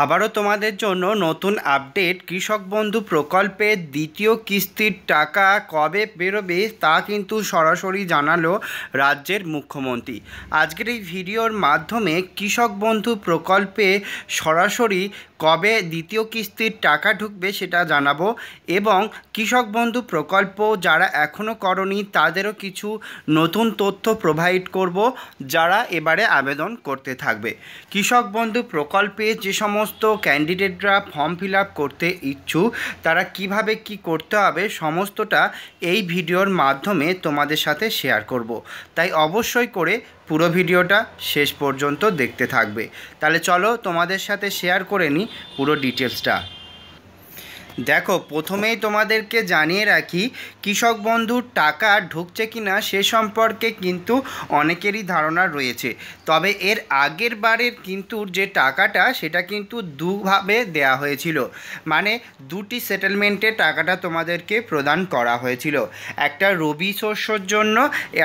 আবারও তোমাদের জন্য নতুন আপডেট কৃষক বন্ধু প্রকল্পের দ্বিতীয় কিস্তির টাকা কবে বেরোবে তা কিন্তু সরাসরি জানালো রাজ্যের মুখ্যমন্ত্রী আজকের এই ভিডিওর মাধ্যমে কৃষক বন্ধু প্রকল্পে সরাসরি কবে দ্বিতীয় কিস্তির টাকা ঢুকবে সেটা জানাবো এবং কৃষক বন্ধু প্রকল্প যারা এখনও করনি তাদেরও কিছু নতুন তথ্য প্রোভাইড করব যারা এবারে আবেদন করতে থাকবে কৃষক বন্ধু প্রকল্পে যে সমস্ত সমস্ত ক্যান্ডিডেটরা ফর্ম ফিল করতে ইচ্ছুক তারা কিভাবে কি করতে হবে সমস্তটা এই ভিডিওর মাধ্যমে তোমাদের সাথে শেয়ার করব। তাই অবশ্যই করে পুরো ভিডিওটা শেষ পর্যন্ত দেখতে থাকবে তাহলে চলো তোমাদের সাথে শেয়ার করে নিই পুরো ডিটেলসটা দেখো প্রথমেই তোমাদেরকে জানিয়ে রাখি কৃষক বন্ধুর টাকা ঢুকছে কিনা সে সম্পর্কে কিন্তু অনেকেরই ধারণা রয়েছে তবে এর আগের বারের কিন্তু যে টাকাটা সেটা কিন্তু দুভাবে দেয়া হয়েছিল মানে দুটি সেটেলমেন্টে টাকাটা তোমাদেরকে প্রদান করা হয়েছিল একটা রবি শস্যর জন্য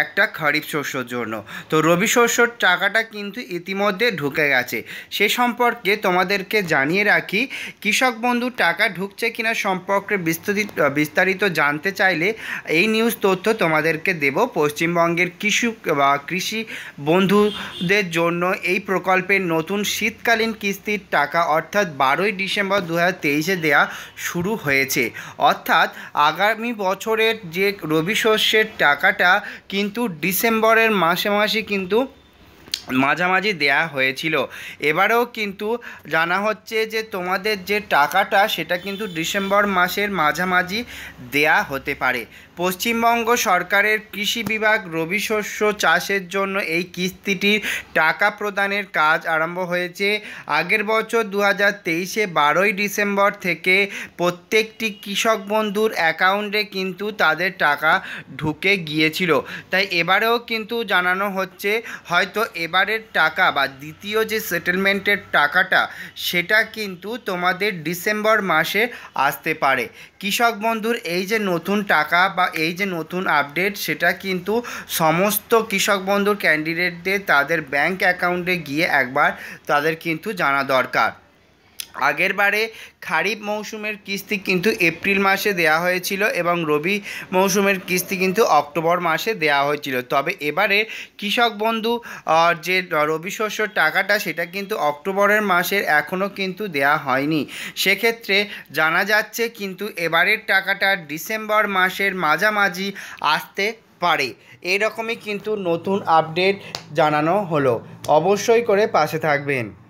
একটা খরিফ শস্যর জন্য তো রবি শস্যর টাকাটা কিন্তু ইতিমধ্যে ঢুকে গেছে সে সম্পর্কে তোমাদেরকে জানিয়ে রাখি কৃষক বন্ধু টাকা ঢুকছে কিনা সম্পর্কে বিস্তারিত বিস্তারিত জানতে চাইলে এই নিউজ তথ্য তোমাদেরকে দেব পশ্চিমবঙ্গের কৃষি বা কৃষি বন্ধুদের জন্য এই প্রকল্পের নতুন শীতকালীন কিস্তির টাকা অর্থাৎ বারোই ডিসেম্বর দু হাজার দেয়া শুরু হয়েছে অর্থাৎ আগামী বছরের যে রবি শস্যের টাকাটা কিন্তু ডিসেম্বরের মাসে মাসে কিন্তু মাঝামাঝি দেয়া হয়েছিল এবারেও কিন্তু জানা হচ্ছে যে তোমাদের যে টাকাটা সেটা কিন্তু ডিসেম্বর মাসের মাঝামাঝি দেয়া হতে পারে পশ্চিমবঙ্গ সরকারের কৃষি বিভাগ রবি শস্য চাষের জন্য এই কিস্তিটির টাকা প্রদানের কাজ আরম্ভ হয়েছে আগের বছর দু হাজার তেইশে বারোই ডিসেম্বর থেকে প্রত্যেকটি কৃষক বন্ধুর অ্যাকাউন্টে কিন্তু তাদের টাকা ঢুকে গিয়েছিল তাই এবারেও কিন্তু জানানো হচ্ছে হয়তো এবারের টাকা বা দ্বিতীয় যে সেটেলমেন্টের টাকাটা সেটা কিন্তু তোমাদের ডিসেম্বর মাসে আসতে পারে কৃষক বন্ধুর এই যে নতুন টাকা বা এই যে নতুন আপডেট সেটা কিন্তু সমস্ত কৃষক বন্ধুর ক্যান্ডিডেটদের তাদের ব্যাংক অ্যাকাউন্টে গিয়ে একবার তাদের কিন্তু জানা দরকার আগের বারে খারিফ মৌসুমের কিস্তি কিন্তু এপ্রিল মাসে দেয়া হয়েছিল এবং রবি মৌসুমের কিস্তি কিন্তু অক্টোবর মাসে দেয়া হয়েছিল তবে এবারে কৃষক বন্ধু যে রবি শস্যর টাকাটা সেটা কিন্তু অক্টোবরের মাসের এখনও কিন্তু দেয়া হয়নি সেক্ষেত্রে জানা যাচ্ছে কিন্তু এবারের টাকাটা ডিসেম্বর মাসের মাঝামাঝি আসতে পারে এরকমই কিন্তু নতুন আপডেট জানানো হলো অবশ্যই করে পাশে থাকবেন